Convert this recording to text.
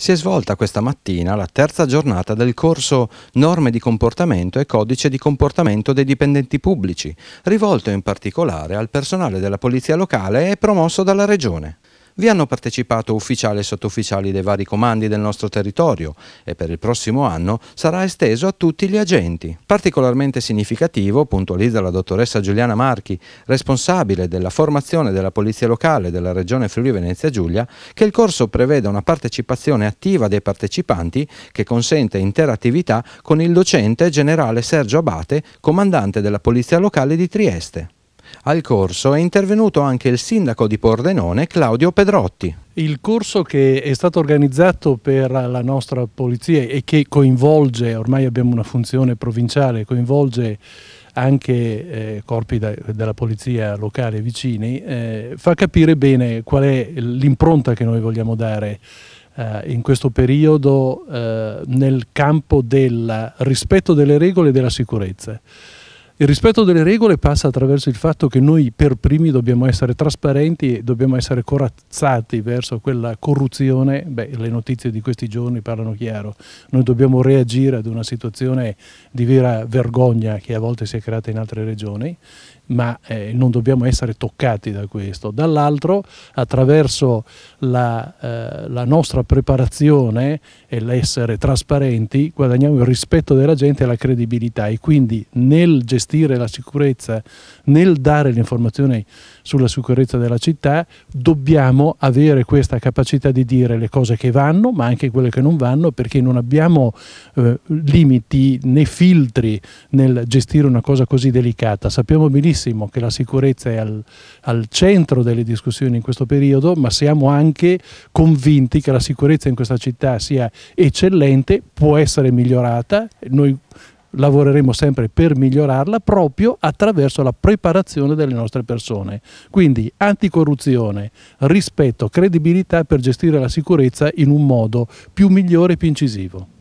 si è svolta questa mattina la terza giornata del corso Norme di comportamento e codice di comportamento dei dipendenti pubblici, rivolto in particolare al personale della Polizia locale e promosso dalla Regione. Vi hanno partecipato ufficiali e sottufficiali dei vari comandi del nostro territorio e per il prossimo anno sarà esteso a tutti gli agenti. Particolarmente significativo, puntualizza la dottoressa Giuliana Marchi, responsabile della formazione della Polizia Locale della Regione Friuli Venezia Giulia, che il corso preveda una partecipazione attiva dei partecipanti che consente interattività con il docente generale Sergio Abate, comandante della Polizia Locale di Trieste. Al corso è intervenuto anche il sindaco di Pordenone Claudio Pedrotti. Il corso che è stato organizzato per la nostra polizia e che coinvolge, ormai abbiamo una funzione provinciale, coinvolge anche eh, corpi da, della polizia locale vicini, eh, fa capire bene qual è l'impronta che noi vogliamo dare eh, in questo periodo eh, nel campo del rispetto delle regole e della sicurezza. Il rispetto delle regole passa attraverso il fatto che noi per primi dobbiamo essere trasparenti e dobbiamo essere corazzati verso quella corruzione. Beh, le notizie di questi giorni parlano chiaro. Noi dobbiamo reagire ad una situazione di vera vergogna che a volte si è creata in altre regioni, ma eh, non dobbiamo essere toccati da questo. Dall'altro, attraverso la, eh, la nostra preparazione e l'essere trasparenti, guadagniamo il rispetto della gente e la credibilità e quindi nel gestire gestire la sicurezza, nel dare le informazioni sulla sicurezza della città, dobbiamo avere questa capacità di dire le cose che vanno, ma anche quelle che non vanno, perché non abbiamo eh, limiti né filtri nel gestire una cosa così delicata. Sappiamo benissimo che la sicurezza è al, al centro delle discussioni in questo periodo, ma siamo anche convinti che la sicurezza in questa città sia eccellente, può essere migliorata. Noi lavoreremo sempre per migliorarla proprio attraverso la preparazione delle nostre persone. Quindi anticorruzione, rispetto, credibilità per gestire la sicurezza in un modo più migliore e più incisivo.